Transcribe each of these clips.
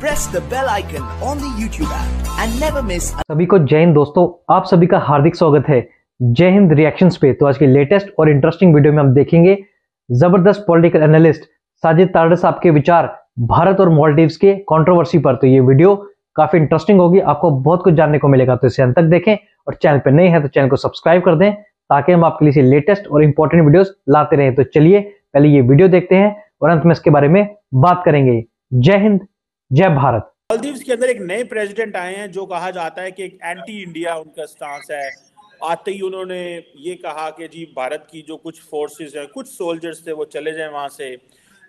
Press the bell icon on the YouTube app and never miss. सभी को जय हिंद दोस्तों आप सभी का हार्दिक स्वागत है जय हिंद रिएक्शंस पे तो आज के लेटेस्ट और इंटरेस्टिंग वीडियो में हम देखेंगे जबरदस्त पॉलिटिकल एनालिस्ट साजिद तारड़ साहब के विचार भारत और मॉलडीव्स के कंट्रोवर्सी पर तो ये वीडियो काफी इंटरेस्टिंग होगी आपको बहुत कुछ जानने को मिलेगा तो इसे अंत तक देखें और चैनल पर नए हैं तो चैनल को सब्सक्राइब कर दें ताकि हम आपके लिए लेटेस्ट और इंपॉर्टेंट वीडियोस लाते रहें तो चलिए पहले ये वीडियो देखते हैं और अंत में इसके बारे में बात करेंगे जय हिंद जय भारत मालदीव्स के अंदर एक नए प्रेसिडेंट आए हैं जो कहा जाता है कि एक एंटी इंडिया उनका स्टांस है आते ही उन्होंने ये कहा कि जी भारत की जो कुछ फोर्सेस हैं कुछ सोल्जर्स थे वो चले जाएं वहाँ से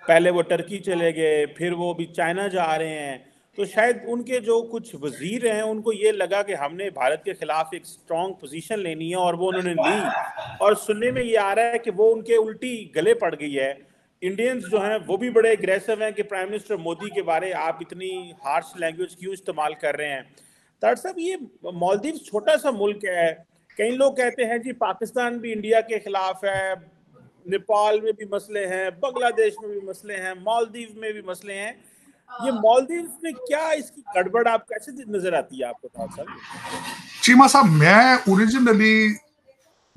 पहले वो टर्की चले गए फिर वो भी चाइना जा रहे हैं तो शायद उनके जो कुछ वजीर हैं उनको ये लगा कि हमने भारत के खिलाफ एक स्ट्रॉन्ग पोजीशन लेनी है और वो उन्होंने ली और सुनने में ये आ रहा है कि वो उनके उल्टी गले पड़ गई है इंडियंस जो हैं वो भी बड़े अग्रेसिव हैं कि प्राइम मिनिस्टर मोदी के बारे आप इतनी हार्श लैंग्वेज क्यों इस्तेमाल कर रहे हैं तार साहब ये मालदीव छोटा सा मुल्क है कई लोग कहते हैं जी पाकिस्तान भी इंडिया के खिलाफ है नेपाल में भी मसले हैं बांग्लादेश में भी मसले हैं मालदीव में भी मसले हैं ये मालदीव हाँ। में क्या इसकी गड़बड़ आप कैसे नजर आती है आपको साहब चीमा साहब मैं ओरिजिनली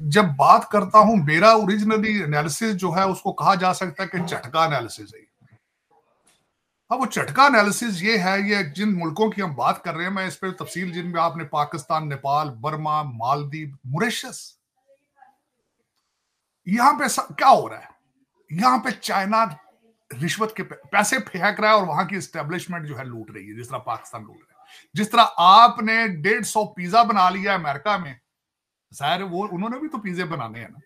जब बात करता हूं मेरा ओरिजिनली एनालिसिस जो है उसको कहा जा सकता है कि चटका एनालिसिस है अब वो चटका एनालिसिस ये है ये जिन मुल्कों की हम बात कर रहे हैं मैं इस पर तफसील जिनमें आपने पाकिस्तान नेपाल बर्मा मालदीव मुरेशस यहां पे क्या हो रहा है यहां पे चाइना रिश्वत के पैसे फेंक रहा है और वहां की स्टेब्लिशमेंट जो है लूट रही है जिस तरह पाकिस्तान लूट रहा है जिस तरह आपने डेढ़ सौ पिज्जा बना लिया अमेरिका में जाहिर है वो उन्होंने भी तो पिज्जे बनाने हैं ना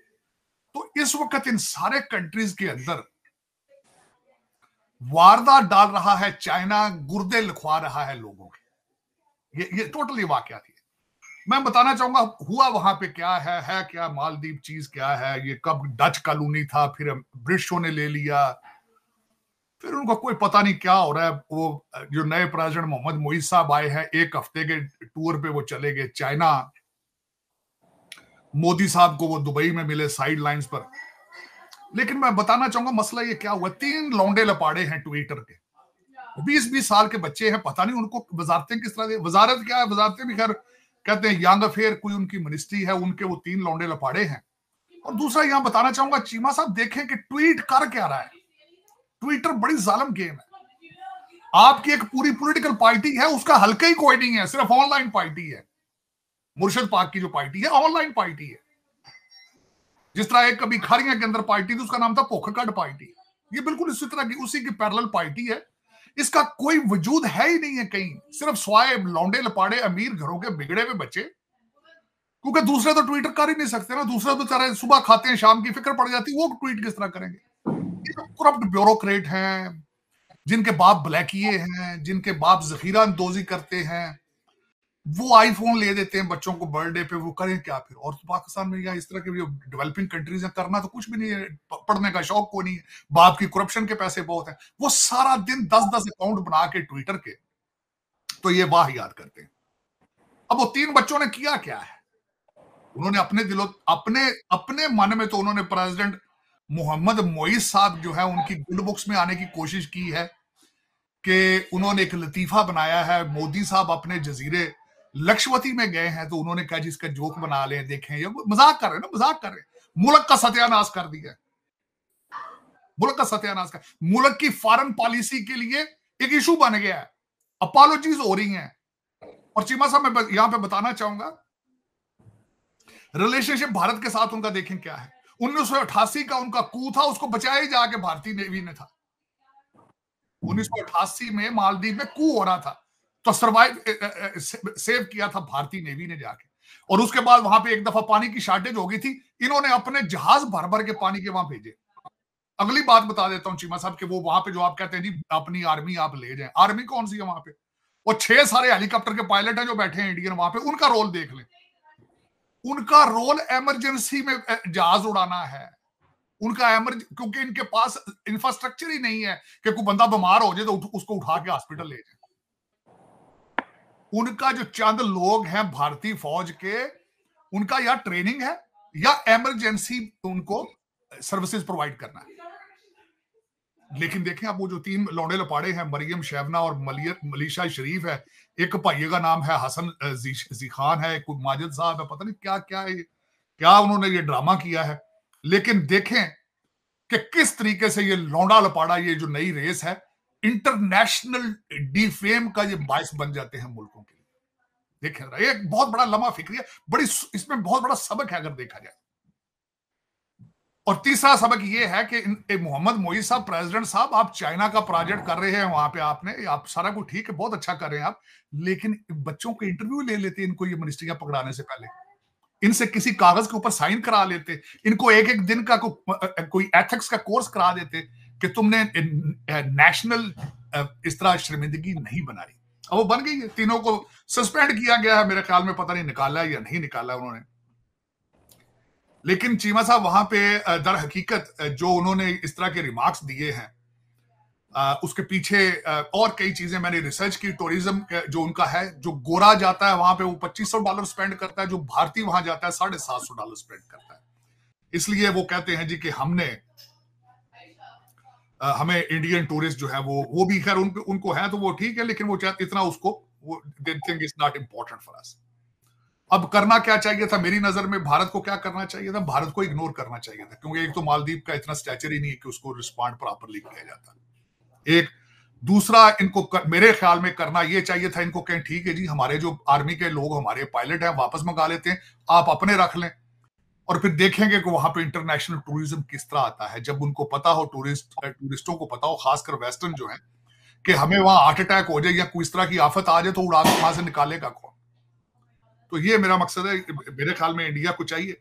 तो इस वक्त इन सारे कंट्रीज के अंदर वारदात डाल रहा है चाइना गुर्दे लिखवा रहा है लोगों के ये ये टोटली वाकया थी मैं बताना चाहूंगा हुआ वहां पे क्या है है क्या मालदीप चीज क्या है ये कब डच कॉलोनी था फिर ब्रिटिशों ने ले लिया फिर उनको कोई पता नहीं क्या हो रहा है वो जो नए प्रेसिडेंट मोहम्मद मोई साहब आए हैं एक हफ्ते के टूर पे वो चले गए चाइना मोदी साहब को वो दुबई में मिले साइड लाइन पर लेकिन मैं बताना चाहूंगा मसला ये क्या हुआ तीन लौंडे लपाड़े हैं ट्विटर के बीस बीस साल के बच्चे हैं पता नहीं उनको वजारतें किस तरह वजारत क्या है वजारतें भी खैर कहते हैं यंग अफेयर कोई उनकी मिनिस्ट्री है उनके वो तीन लौंडे लपाड़े हैं और दूसरा यहां बताना चाहूंगा चीमा साहब देखें कि ट्वीट कर क्या रहा है ट्विटर बड़ी जालम गेम है आपकी एक पूरी पॉलिटिकल पार्टी है उसका हल्का ही कोई नहीं है सिर्फ ऑनलाइन पार्टी है मुर्शद पाक की जो पार्टी है ऑनलाइन पार्टी है जिस तरह एक कभी खारिया के अंदर पार्टी थी उसका नाम था पोखरगढ़ पार्टी ये बिल्कुल इसी तरह की उसी की पैरल पार्टी है इसका कोई वजूद है ही नहीं है कहीं सिर्फ स्वाए लौंडे लपाड़े अमीर घरों के बिगड़े हुए बच्चे क्योंकि दूसरे तो ट्विटर कर ही नहीं सकते ना दूसरे तो चाहे सुबह खाते हैं शाम की फिक्र पड़ जाती वो ट्वीट किस तरह करेंगे करप्ट ब्यूरोक्रेट तो हैं जिनके बाप ब्लैकिए हैं जिनके बाप जखीरा अंदोजी करते हैं वो आईफोन ले देते हैं बच्चों को बर्थडे पे वो करें क्या फिर और तो पाकिस्तान में या इस तरह के डेवलपिंग कंट्रीज है करना तो कुछ भी नहीं है पढ़ने का शौक को नहीं है बाप की करप्शन के पैसे बहुत हैं वो सारा दिन दस दस अकाउंट बना के ट्विटर के तो ये वाह याद करते हैं अब वो तीन बच्चों ने किया क्या है उन्होंने अपने दिलो अपने अपने मन में तो उन्होंने प्रेसिडेंट मोहम्मद मोईस साहब जो है उनकी गुड बुक्स में आने की कोशिश की है कि उन्होंने एक लतीफा बनाया है मोदी साहब अपने जजीरे लक्ष्यवती में गए हैं तो उन्होंने कहा जी इसका जोक बना ले देखें या मजाक कर रहे हैं ना मजाक कर रहे हैं मुल्क का सत्यानाश कर दिया मुल्क का सत्यानाश कर मुल्क की फॉरन पॉलिसी के लिए एक इशू बन गया है अपॉलोजीज हो रही हैं और चीमा साहब मैं यहां पे बताना चाहूंगा रिलेशनशिप भारत के साथ उनका देखें क्या है उन्नीस का उनका कू था उसको बचाया जाके भारतीय नेवी ने था उन्नीस में मालदीव में कू हो रहा था तो सर्वाइव सेव किया था भारतीय नेवी ने जाके और उसके बाद वहां पे एक दफा पानी की शॉर्टेज हो गई थी इन्होंने अपने जहाज भर भर के पानी के वहां भेजे अगली बात बता देता हूँ चीमा साहब कि वो वहां पे जो आप कहते हैं जी अपनी आर्मी आप ले जाए आर्मी कौन सी है वहां पे और छह सारे हेलीकॉप्टर के पायलट हैं जो बैठे हैं इंडियन वहां पे उनका रोल देख लें उनका रोल एमरजेंसी में जहाज उड़ाना है उनका एमरज क्योंकि इनके पास इंफ्रास्ट्रक्चर ही नहीं है कि कोई बंदा बीमार हो जाए तो उसको उठा के हॉस्पिटल ले जाए उनका जो चंद लोग हैं भारतीय फौज के उनका या ट्रेनिंग है या एमरजेंसी उनको सर्विसेज प्रोवाइड करना है लेकिन देखें आप वो जो तीन लौड़े लपाड़े हैं मरियम शेवना और मलिशा शरीफ है एक भाइये का नाम है हसन जी, खान है एक माजिद साहब है पता नहीं क्या क्या है क्या उन्होंने ये ड्रामा किया है लेकिन देखें कि किस तरीके से ये लौंडा लपाड़ा ये जो नई रेस है इंटरनेशनल डिफेम का ये बायस बन जाते हैं मुल्कों देखा जा रहा है एक बहुत बड़ा लंबा फिक्र है बड़ी इसमें बहुत बड़ा सबक है अगर देखा जाए और तीसरा सबक यह है कि मोहम्मद मोई साहब प्रेसिडेंट साहब आप चाइना का प्रोजेक्ट कर रहे हैं वहां पे आपने आप सारा कुछ ठीक है बहुत अच्छा कर रहे हैं आप लेकिन बच्चों के इंटरव्यू ले लेते इनको ये मिनिस्ट्रियां पकड़ाने से पहले इनसे किसी कागज के ऊपर साइन करा लेते इनको एक एक दिन का को, कोई एथिक्स का कोर्स करा देते कि तुमने नेशनल इस तरह शर्मिंदगी नहीं बनाई वो बन गई है तीनों को सस्पेंड किया गया है मेरे ख्याल में पता नहीं निकाला या नहीं निकाला उन्होंने लेकिन चीमा साहब वहां पे दर हकीकत जो उन्होंने इस तरह के रिमार्क्स दिए हैं उसके पीछे और कई चीजें मैंने रिसर्च की टूरिज्म जो उनका है जो गोरा जाता है वहां पे वो 2500 डॉलर स्पेंड करता है जो भारतीय वहां जाता है साढ़े सात डॉलर स्पेंड करता है इसलिए वो कहते हैं जी कि हमने हमें इंडियन टूरिस्ट जो है वो वो भी खैर उन, उनको है तो वो ठीक है लेकिन वो चाहते इतना उसको वो they think is not important for us अब करना क्या चाहिए था मेरी नजर में भारत को क्या करना चाहिए था भारत को इग्नोर करना चाहिए था क्योंकि एक तो मालदीव का इतना स्टैचर ही नहीं है कि उसको रिस्पॉन्ड प्रॉपरली किया जाता एक दूसरा इनको कर, मेरे ख्याल में करना ये चाहिए था इनको कहें ठीक है जी हमारे जो आर्मी के लोग हमारे पायलट हैं वापस मंगा लेते हैं आप अपने रख लें और फिर देखेंगे कि वहां पे इंटरनेशनल टूरिज्म किस तरह आता है जब उनको पता हो टूरिस्ट टूरिस्टों को पता हो खासकर वेस्टर्न जो है कि हमें वहां हार्ट अटैक हो जाए या कोई इस तरह की आफत आ जाए तो उड़ान वहां से निकालेगा कौन तो ये मेरा मकसद है मेरे ख्याल में इंडिया को चाहिए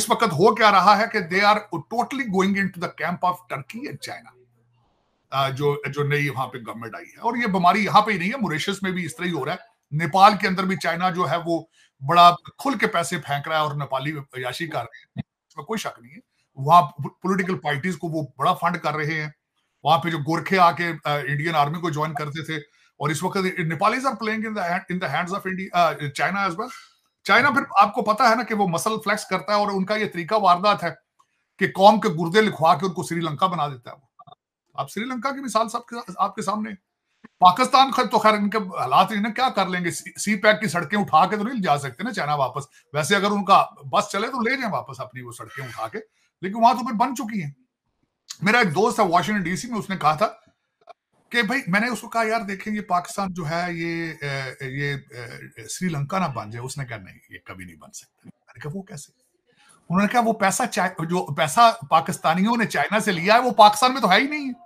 इस वक्त हो क्या रहा है कि they are totally going into the camp of Turkey and China जो जो नई वहां पे गवर्नमेंट आई है और ये बीमारी यहाँ पे ही नहीं है मोरिशस में भी इस तरह ही हो रहा है नेपाल के अंदर भी चाइना जो है वो बड़ा खुल के पैसे फेंक रहा है और नेपाली याशी कर रहे हैं इसमें कोई शक नहीं है वहाँ पोलिटिकल पार्टीज को वो बड़ा फंड कर रहे हैं वहां पे जो गोरखे आके इंडियन आर्मी को ज्वाइन करते थे और इस वक्त Nepalese are playing in in the hands of India China as well China फिर आपको पता है ना कि वो मसल फ्लेक्स करता है और उनका ये तरीका वारदात है कि कौम के गुर्दे लिखवा के उनको श्रीलंका बना देता है वो आप श्रीलंका की मिसाल सबके आपके सामने पाकिस्तान खैर तो खैर इनके हालात ही ना क्या कर लेंगे सी पैक की सड़कें उठा के तो नहीं जा सकते ना चाइना वापस वैसे अगर उनका बस चले तो ले जाए वापस अपनी वो सड़कें उठा के लेकिन वहां तो फिर बन चुकी है मेरा एक दोस्त है वॉशिंगटन डीसी में उसने कहा था कि भाई मैंने उसको कहा यार देखें ये पाकिस्तान जो है ये ये श्रीलंका ना बन जाए उसने कहा नहीं ये कभी नहीं बन सकता मैंने कहा वो कैसे उन्होंने कहा वो पैसा जो पैसा पाकिस्तानियों ने चाइना से लिया है वो पाकिस्तान में तो है ही नहीं है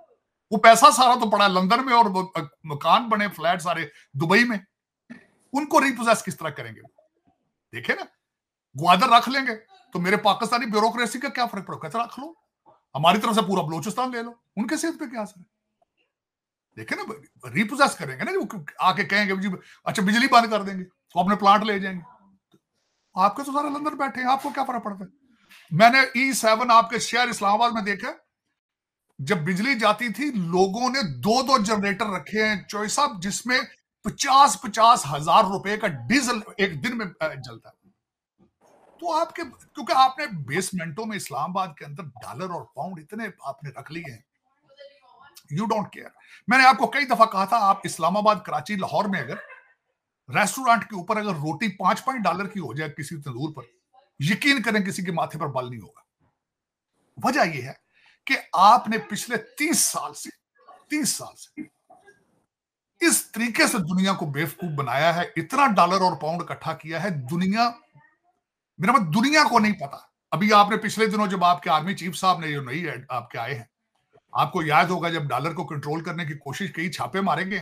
वो पैसा सारा तो पड़ा लंदन में और मकान बने फ्लैट सारे दुबई में उनको रिपोजेस किस तरह करेंगे देखे ना ग्वादर रख लेंगे तो मेरे पाकिस्तानी ब्यूरोक्रेसी का क्या फर्क पड़ेगा कैसे रख लो हमारी तरफ से पूरा बलोचिस्तान ले लो उनके सेहत पे क्या असर है देखे ना रिपोजेस करेंगे ना आके कहेंगे जी अच्छा बिजली बंद कर देंगे तो अपने प्लांट ले जाएंगे आपके तो सारे लंदन बैठे हैं आपको क्या फर्क पड़ता है मैंने ई e सेवन आपके शहर इस्लामाबाद में देखा जब बिजली जाती थी लोगों ने दो दो जनरेटर रखे हैं चोई साहब जिसमें पचास पचास हजार रुपए का डीजल एक दिन में जलता तो आपके क्योंकि आपने बेसमेंटों में इस्लामाबाद के अंदर डॉलर और पाउंड इतने आपने रख लिए हैं यू डोंट केयर मैंने आपको कई दफा कहा था आप इस्लामाबाद कराची लाहौर में अगर रेस्टोरेंट के ऊपर अगर रोटी पांच पांच डॉलर की हो जाए किसी तंदूर पर यकीन करें किसी के माथे पर बल नहीं होगा वजह यह है कि आपने पिछले तीस साल से तीस साल से इस तरीके से दुनिया को बेवकूफ बनाया है इतना डॉलर और पाउंड इकट्ठा किया है दुनिया मेरा मतलब दुनिया को नहीं पता अभी आपने पिछले दिनों जब आपके आर्मी चीफ साहब ने जो नई आपके आए हैं आपको याद होगा जब डॉलर को कंट्रोल करने की कोशिश की छापे मारेंगे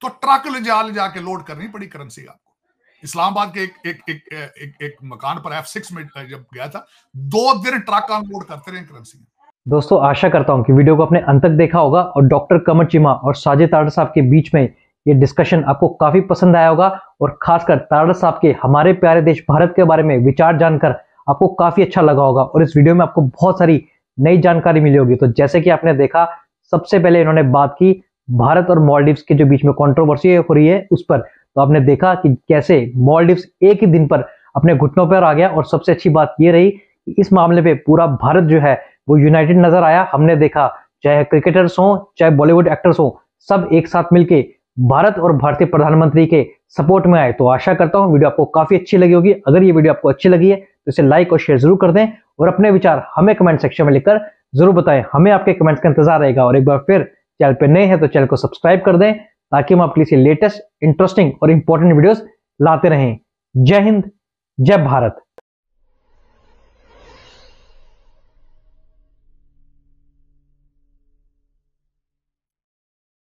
तो ट्रक ले जा ले जाके लोड करनी पड़ी करेंसी आपको इस्लामाबाद के एक एक एक, एक, एक, एक मकान पर एफ सिक्स में जब गया था दो दिन ट्रक अनलोड करते रहे करेंसी दोस्तों आशा करता हूं कि वीडियो को अपने अंत तक देखा होगा और डॉक्टर कमर चिमा और साजे तारड़ साहब के बीच में ये डिस्कशन आपको काफी पसंद आया होगा और खासकर तारड़ साहब के हमारे प्यारे देश भारत के बारे में विचार जानकर आपको काफी अच्छा लगा होगा और इस वीडियो में आपको बहुत सारी नई जानकारी मिली होगी तो जैसे कि आपने देखा सबसे पहले इन्होंने बात की भारत और मॉलडीव्स के जो बीच में कॉन्ट्रोवर्सी हो रही है उस पर तो आपने देखा कि कैसे मॉलडीव्स एक ही दिन पर अपने घुटनों पर आ गया और सबसे अच्छी बात ये रही कि इस मामले पे पूरा भारत जो है वो यूनाइटेड नजर आया हमने देखा चाहे क्रिकेटर्स हों चाहे बॉलीवुड एक्टर्स हों सब एक साथ मिलकर भारत और भारतीय प्रधानमंत्री के सपोर्ट में आए तो आशा करता हूँ वीडियो आपको काफी अच्छी लगी होगी अगर ये वीडियो आपको अच्छी लगी है तो इसे लाइक और शेयर जरूर कर दें और अपने विचार हमें कमेंट सेक्शन में लिखकर जरूर बताएं हमें आपके कमेंट्स का इंतजार रहेगा और एक बार फिर चैनल पर नए हैं तो चैनल को सब्सक्राइब कर दें ताकि हम आपके लिए लेटेस्ट इंटरेस्टिंग और इंपॉर्टेंट वीडियोज लाते रहें जय हिंद जय भारत